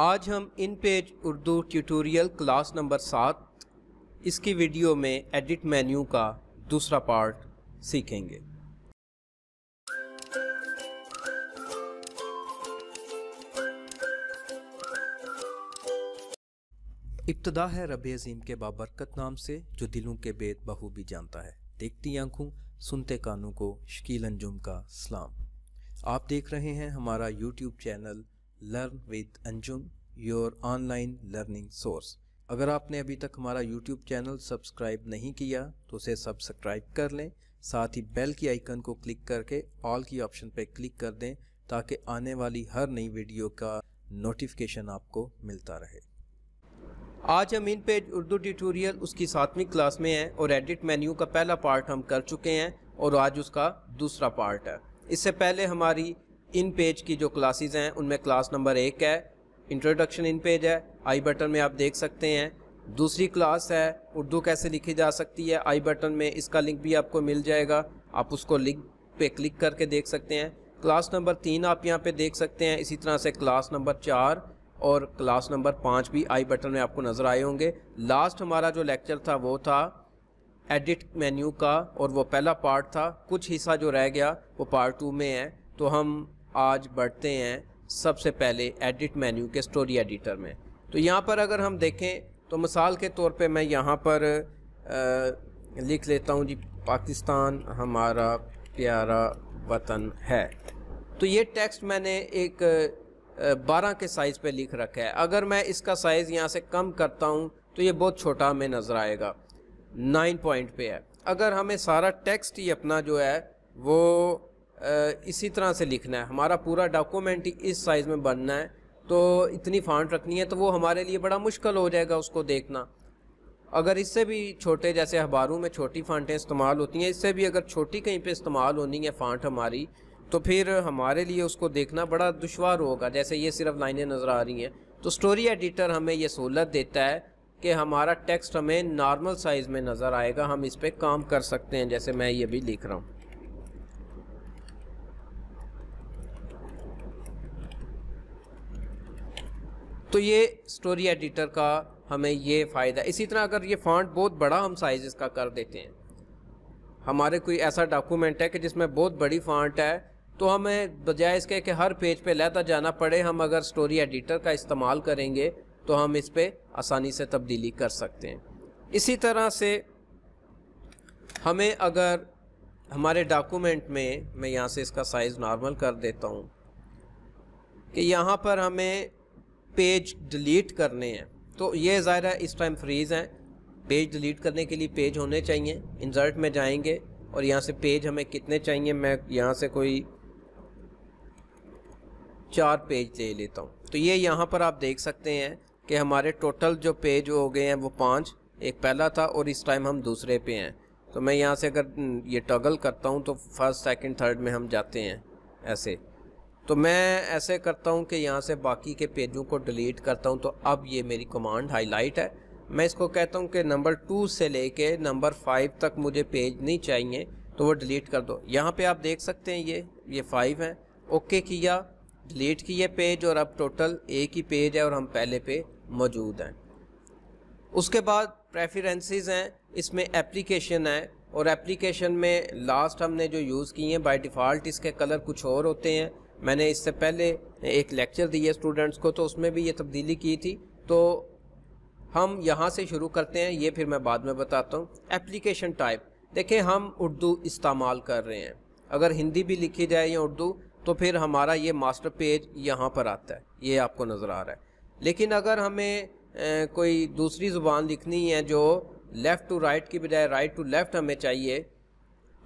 आज हम InPage Urdu tutorial class number सात इसकी वीडियो में एडिट मेन्यू का दूसरा पार्ट सीखेंगे इब्तदा है रब अजीम के बाबरकत नाम से जो दिलों के बेद बहू भी जानता है देखती आंखों सुनते कानों को शकील अंजुम का सलाम आप देख रहे हैं हमारा YouTube channel learn with Anjum your online learning source अगर आपने अभी तक हमारा यूट्यूब चैनल सब्सक्राइब नहीं किया तो उसे सब्सक्राइब कर लें साथ ही बेल की आइकन को क्लिक करके ऑल की ऑप्शन पर क्लिक कर दें ताकि आने वाली हर नई वीडियो का नोटिफिकेशन आपको मिलता रहे आज हम इन पेज उर्दू ट्यूटोरियल उसकी सातवीं क्लास में हैं और एडिट मेन्यू का पहला पार्ट हम कर चुके हैं और आज उसका दूसरा पार्ट है इससे पहले हमारी इन पेज की जो क्लासेस हैं उनमें क्लास नंबर एक है इंट्रोडक्शन इन पेज है आई बटन में आप देख सकते हैं दूसरी क्लास है उर्दू कैसे लिखी जा सकती है आई बटन में इसका लिंक भी आपको मिल जाएगा आप उसको लिंक पे क्लिक करके देख सकते हैं क्लास नंबर तीन आप यहाँ पे देख सकते हैं इसी तरह से क्लास नंबर चार और क्लास नंबर पाँच भी आई बटन में आपको नज़र आए होंगे लास्ट हमारा जो लेक्चर था वो था एडिट मेन्यू का और वो पहला पार्ट था कुछ हिस्सा जो रह गया वो पार्ट टू में है तो हम आज बढ़ते हैं सबसे पहले एडिट मेन्यू के स्टोरी एडिटर में तो यहाँ पर अगर हम देखें तो मिसाल के तौर पे मैं यहाँ पर आ, लिख लेता हूँ जी पाकिस्तान हमारा प्यारा वतन है तो ये टेक्स्ट मैंने एक बारह के साइज़ पे लिख रखा है अगर मैं इसका साइज़ यहाँ से कम करता हूँ तो ये बहुत छोटा हमें नज़र आएगा नाइन पॉइंट पे है अगर हमें सारा टेक्स्ट ही अपना जो है वो इसी तरह से लिखना है हमारा पूरा डॉक्यूमेंट इस साइज़ में बनना है तो इतनी फांट रखनी है तो वो हमारे लिए बड़ा मुश्किल हो जाएगा उसको देखना अगर इससे भी छोटे जैसे अखबारों में छोटी फांटें इस्तेमाल होती हैं इससे भी अगर छोटी कहीं पे इस्तेमाल होनी है फांट हमारी तो फिर हमारे लिए उसको देखना बड़ा दुशवार होगा जैसे ये सिर्फ लाइनें नज़र आ रही हैं तो स्टोरी एडिटर हमें ये सहूलत देता है कि हमारा टेक्स्ट हमें नॉर्मल साइज़ में नज़र आएगा हम इस पर काम कर सकते हैं जैसे मैं ये भी लिख रहा हूँ तो ये स्टोरी एडिटर का हमें ये फ़ायदा इसी तरह अगर ये फॉन्ट बहुत बड़ा हम साइज़ इसका कर देते हैं हमारे कोई ऐसा डॉक्यूमेंट है कि जिसमें बहुत बड़ी फॉन्ट है तो हमें बजाय इसके कि हर पेज पे लेता जाना पड़े हम अगर स्टोरी एडिटर का इस्तेमाल करेंगे तो हम इस पर आसानी से तब्दीली कर सकते हैं इसी तरह से हमें अगर हमारे डॉक्यूमेंट में मैं यहाँ से इसका साइज़ नॉर्मल कर देता हूँ कि यहाँ पर हमें पेज डिलीट करने हैं तो ये ज़ाहिर है इस टाइम फ्रीज़ हैं पेज डिलीट करने के लिए पेज होने चाहिए इंसर्ट में जाएंगे और यहाँ से पेज हमें कितने चाहिए मैं यहाँ से कोई चार पेज दे लेता हूँ तो ये यहाँ पर आप देख सकते हैं कि हमारे टोटल जो पेज हो गए हैं वो पाँच एक पहला था और इस टाइम हम दूसरे पे हैं तो मैं यहाँ से अगर हम्म, ये टगल करता हूँ तो फर्स्ट सेकंड थर्ड में हम जाते हैं ऐसे तो मैं ऐसे करता हूँ कि यहाँ से बाकी के पेजों को डिलीट करता हूँ तो अब ये मेरी कमांड हाईलाइट है मैं इसको कहता हूँ कि नंबर टू से लेके नंबर फाइव तक मुझे पेज नहीं चाहिए तो वो डिलीट कर दो यहाँ पे आप देख सकते हैं ये ये फाइव है ओके किया डिलीट किया पेज और अब टोटल एक ही पेज है और हम पहले पे मौजूद हैं उसके बाद प्रेफरेंसेस हैं इसमें एप्लीकेशन है और एप्लीकेशन में लास्ट हमने जो यूज़ किए हैं बाय डिफ़ॉल्ट इसके कलर कुछ और होते हैं मैंने इससे पहले एक लेक्चर दिया स्टूडेंट्स को तो उसमें भी ये तब्दीली की थी तो हम यहाँ से शुरू करते हैं ये फिर मैं बाद में बताता हूँ एप्लीकेशन टाइप देखें हम उर्दू इस्तेमाल कर रहे हैं अगर हिंदी भी लिखी जाए या उर्दू तो फिर हमारा ये मास्टर पेज यहाँ पर आता है ये आपको नज़र आ रहा है लेकिन अगर हमें ए, कोई दूसरी ज़ुबान लिखनी है जो लेफ़्ट टू राइट की बजाय राइट टू लेफ़्ट हमें चाहिए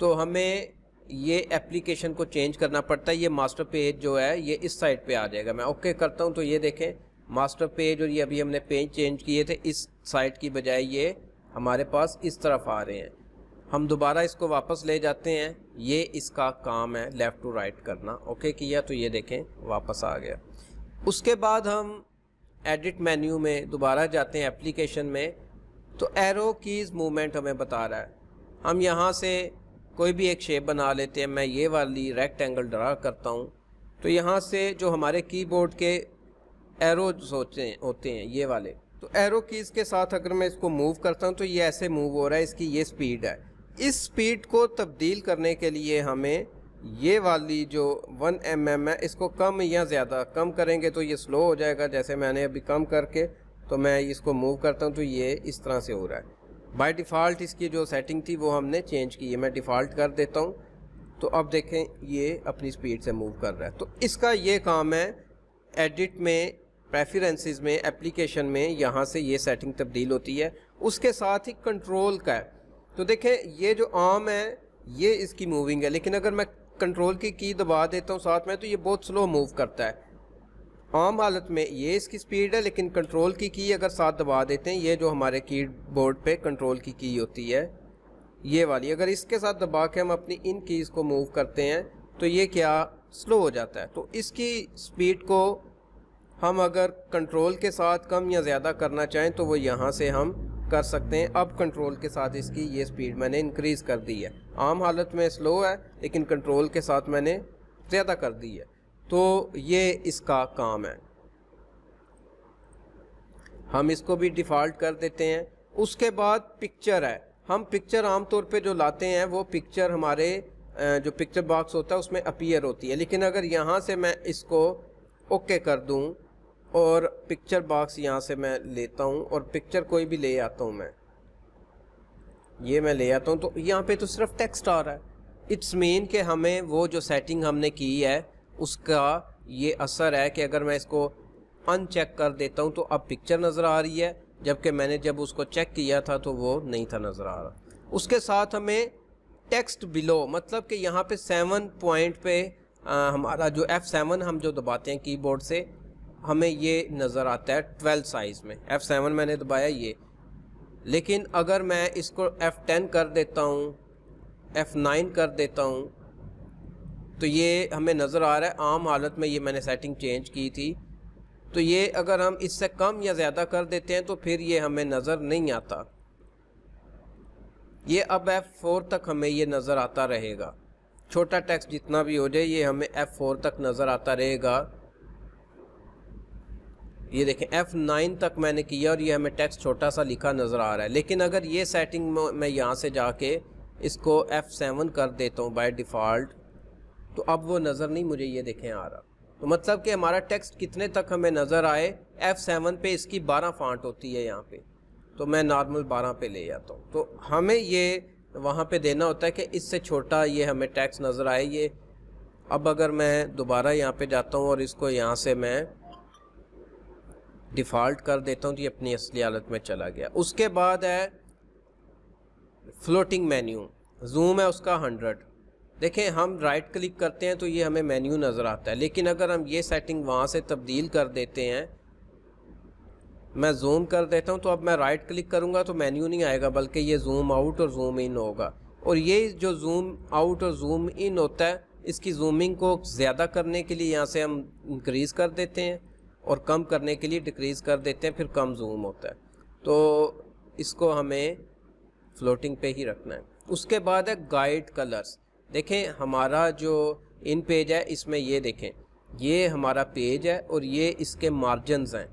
तो हमें ये एप्लीकेशन को चेंज करना पड़ता है ये मास्टर पेज जो है ये इस साइड पे आ जाएगा मैं ओके करता हूँ तो ये देखें मास्टर पेज और ये अभी हमने पेज चेंज किए थे इस साइड की बजाय ये हमारे पास इस तरफ आ रहे हैं हम दोबारा इसको वापस ले जाते हैं ये इसका काम है लेफ़्ट टू राइट करना ओके किया तो ये देखें वापस आ गया उसके बाद हम एडिट मेन्यू में दोबारा जाते हैं एप्लीकेशन में तो एरो कीज़ मूवमेंट हमें बता रहा है हम यहाँ से कोई भी एक शेप बना लेते हैं मैं ये वाली रेक्टेंगल ड्रा करता हूँ तो यहाँ से जो हमारे कीबोर्ड के एरो होते हैं होते हैं ये वाले तो एरो कीज़ के साथ अगर मैं इसको मूव करता हूँ तो ये ऐसे मूव हो रहा है इसकी ये स्पीड है इस स्पीड को तब्दील करने के लिए हमें ये वाली जो 1 एम mm है इसको कम या ज़्यादा कम करेंगे तो ये स्लो हो जाएगा जैसे मैंने अभी कम करके तो मैं इसको मूव करता हूँ तो ये इस तरह से हो रहा है बाय डिफ़ॉल्ट इसकी जो सेटिंग थी वो हमने चेंज की है मैं डिफ़ॉल्ट कर देता हूँ तो अब देखें ये अपनी स्पीड से मूव कर रहा है तो इसका ये काम है एडिट में प्रेफरेंसेस में एप्लीकेशन में यहाँ से ये सेटिंग तब्दील होती है उसके साथ ही कंट्रोल का है तो देखें ये जो आम है ये इसकी मूविंग है लेकिन अगर मैं कंट्रोल की की दबा देता हूँ साथ में तो ये बहुत स्लो मूव करता है आम हालत में ये इसकी स्पीड है लेकिन कंट्रोल की की अगर साथ दबा देते हैं ये जो हमारे की बोर्ड पर कंट्रोल की की होती है ये वाली अगर इसके साथ दबा के हम अपनी इन कीज़ को मूव करते हैं तो ये क्या स्लो हो जाता है तो इसकी स्पीड को हम अगर कंट्रोल के साथ कम या ज़्यादा करना चाहें तो वो यहाँ से हम कर सकते हैं अब कंट्रोल के साथ इसकी ये स्पीड मैंने इंक्रीज़ कर दी है आम हालत में स्लो है लेकिन कंट्रोल के साथ मैंने ज़्यादा कर दी है तो ये इसका काम है हम इसको भी डिफ़ॉल्ट कर देते हैं उसके बाद पिक्चर है हम पिक्चर आमतौर पे जो लाते हैं वो पिक्चर हमारे जो पिक्चर बॉक्स होता है उसमें अपीयर होती है लेकिन अगर यहाँ से मैं इसको ओके कर दूँ और पिक्चर बॉक्स यहाँ से मैं लेता हूँ और पिक्चर कोई भी ले आता हूँ मैं ये मैं ले आता हूँ तो यहाँ पे तो सिर्फ टेक्स्ट आ रहा है इट्स मीन कि हमें वो जो सेटिंग हमने की है उसका ये असर है कि अगर मैं इसको अनचेक कर देता हूँ तो अब पिक्चर नज़र आ रही है जबकि मैंने जब उसको चेक किया था तो वो नहीं था नज़र आ रहा उसके साथ हमें टेक्स्ट बिलो मतलब कि यहाँ पे सेवन पॉइंट पे आ, हमारा जो एफ़ सेवन हम जो दबाते हैं कीबोर्ड से हमें ये नज़र आता है ट्वेल्थ साइज़ में एफ़ सेवन मैंने दबाया ये लेकिन अगर मैं इसको एफ़ टेन कर देता हूँ एफ़ नाइन कर देता हूँ तो ये हमें नज़र आ रहा है आम हालत में ये मैंने सेटिंग चेंज की थी तो ये अगर हम इससे कम या ज़्यादा कर देते हैं तो फिर ये हमें नज़र नहीं आता ये अब F4 तक हमें ये नज़र आता रहेगा छोटा टैक्स जितना भी हो जाए ये हमें F4 तक नज़र आता रहेगा ये देखें F9 तक मैंने किया और ये हमें टेक्स्ट छोटा सा लिखा नज़र आ रहा है लेकिन अगर ये सेटिंग मैं यहाँ से जाके इसको F7 कर देता हूँ बाय डिफ़ॉल्ट तो अब वो नज़र नहीं मुझे ये देखें आ रहा तो मतलब कि हमारा टेक्स्ट कितने तक हमें नज़र आए एफ़ सेवन पे इसकी बारह फांट होती है यहाँ पे तो मैं नॉर्मल बारह पे ले जाता हूँ तो हमें ये वहाँ पे देना होता है कि इससे छोटा ये हमें टैक्स नज़र आए ये अब अगर मैं दोबारा यहाँ पे जाता हूँ और इसको यहाँ से मैं डिफ़ॉल्ट कर देता हूँ तो ये अपनी असली हालत में चला गया उसके बाद है फ्लोटिंग मेन्यू जूम है उसका हंड्रेड देखें हम राइट क्लिक करते हैं तो ये हमें मेन्यू नज़र आता है लेकिन अगर हम ये सेटिंग वहाँ से तब्दील कर देते हैं मैं जूम कर देता हूँ तो अब मैं राइट क्लिक करूँगा तो मेन्यू नहीं आएगा बल्कि ये जूम आउट और जूम इन होगा और ये जो जूम आउट और जूम इन होता है इसकी जूमिंग को ज़्यादा करने के लिए यहाँ से हम इंक्रीज़ कर देते हैं और कम करने के लिए डिक्रीज़ कर देते हैं फिर कम जूम होता है तो इसको हमें फ्लोटिंग पे ही रखना है उसके बाद है गाइड कलर्स देखें हमारा जो इन पेज है इसमें ये देखें ये हमारा पेज है और ये इसके मार्जिन हैं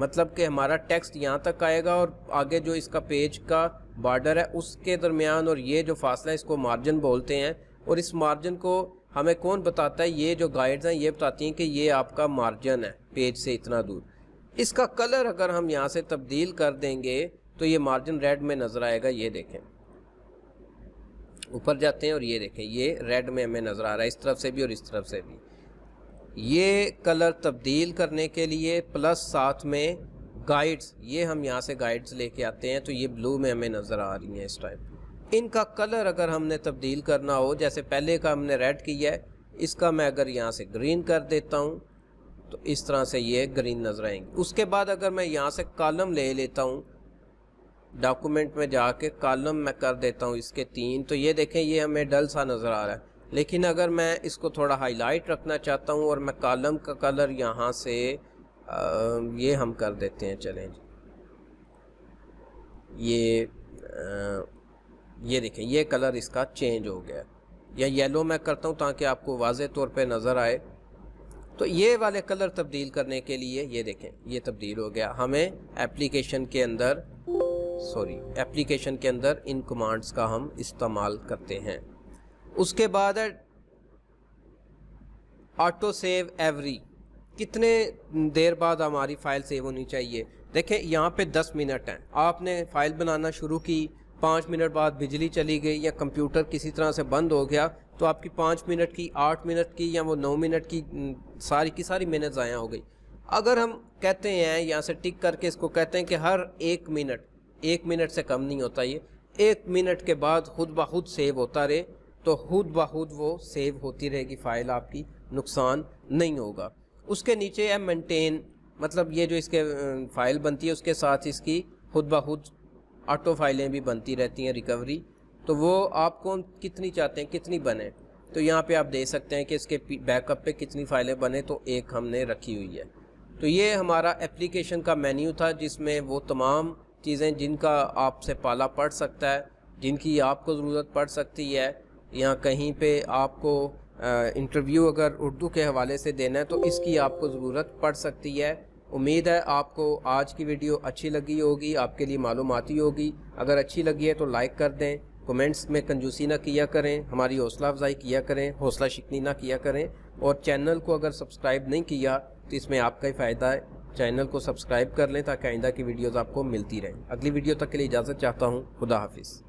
मतलब कि हमारा टेक्स्ट यहाँ तक आएगा और आगे जो इसका पेज का बॉर्डर है उसके दरमियान और ये जो फासला है इसको मार्जिन बोलते हैं और इस मार्जिन को हमें कौन बताता है ये जो गाइड्स हैं ये बताती हैं कि ये आपका मार्जिन है पेज से इतना दूर इसका कलर अगर हम यहाँ से तब्दील कर देंगे तो ये मार्जिन रेड में नज़र आएगा ये देखें ऊपर जाते हैं और ये देखें ये रेड में हमें नज़र आ रहा है इस तरफ से भी और इस तरफ से भी ये कलर तब्दील करने के लिए प्लस साथ में गाइड्स ये हम यहाँ से गाइड्स लेके आते हैं तो ये ब्लू में हमें नज़र आ रही हैं इस टाइम इनका कलर अगर हमने तब्दील करना हो जैसे पहले का हमने रेड किया है इसका मैं अगर यहाँ से ग्रीन कर देता हूँ तो इस तरह से ये ग्रीन नज़र आएंगे उसके बाद अगर मैं यहाँ से कॉलम ले लेता हूँ डॉक्यूमेंट में जाके कॉलम मैं कर देता हूँ इसके तीन तो ये देखें ये हमें डल सा नज़र आ रहा है लेकिन अगर मैं इसको थोड़ा हाईलाइट रखना चाहता हूँ और मैं कॉलम का कलर यहाँ से आ, ये हम कर देते हैं चलें ये आ, ये देखें ये कलर इसका चेंज हो गया या येलो मैं करता हूँ ताकि आपको वाज तौर पर नज़र आए तो ये वाले कलर तब्दील करने के लिए ये देखें ये तब्दील हो गया हमें एप्लीकेशन के अंदर सॉरी एप्लीकेशन के अंदर इन कमांड्स का हम इस्तेमाल करते हैं उसके बाद है ऑटो सेव एवरी कितने देर बाद हमारी फ़ाइल सेव होनी चाहिए देखें यहाँ पे 10 मिनट हैं आपने फ़ाइल बनाना शुरू की पाँच मिनट बाद बिजली चली गई या कंप्यूटर किसी तरह से बंद हो गया तो आपकी पाँच मिनट की आठ मिनट की या वो नौ मिनट की सारी की सारी मिनट ज़ाया हो गई अगर हम कहते हैं यहाँ से टिक करके इसको कहते हैं कि हर एक मिनट एक मिनट से कम नहीं होता ये एक मिनट के बाद खुद ब खुद सेव होता रहे तो खुद ब खुद वो सेव होती रहेगी फ़ाइल आपकी नुकसान नहीं होगा उसके नीचे है मेंटेन मतलब ये जो इसके फ़ाइल बनती है उसके साथ इसकी खुद ब खुद ऑटो फाइलें भी बनती रहती हैं रिकवरी तो वो आपको कितनी चाहते हैं कितनी बने तो यहाँ पे आप दे सकते हैं कि इसके बैकअप पे कितनी फाइलें बने तो एक हमने रखी हुई है तो ये हमारा एप्लीकेशन का मेन्यू था जिसमें वो तमाम चीज़ें जिनका आपसे पाला पड़ सकता है जिनकी आपको ज़रूरत पड़ सकती है या कहीं पे आपको इंटरव्यू अगर उर्दू के हवाले से देना है तो इसकी आपको ज़रूरत पड़ सकती है उम्मीद है आपको आज की वीडियो अच्छी लगी होगी आपके लिए आती होगी अगर अच्छी लगी है तो लाइक कर दें कमेंट्स में कंजूसी ना किया करें हमारी हौसला अफजाई किया करें हौसला शिकनी ना किया करें और चैनल को अगर सब्सक्राइब नहीं किया तो इसमें आपका ही फ़ायदा है चैनल को सब्सक्राइब कर लें ताकि आइंदा की वीडियोज़ आपको मिलती रहें अगली वीडियो तक के लिए इजाज़त चाहता हूँ खुदा हाफिज़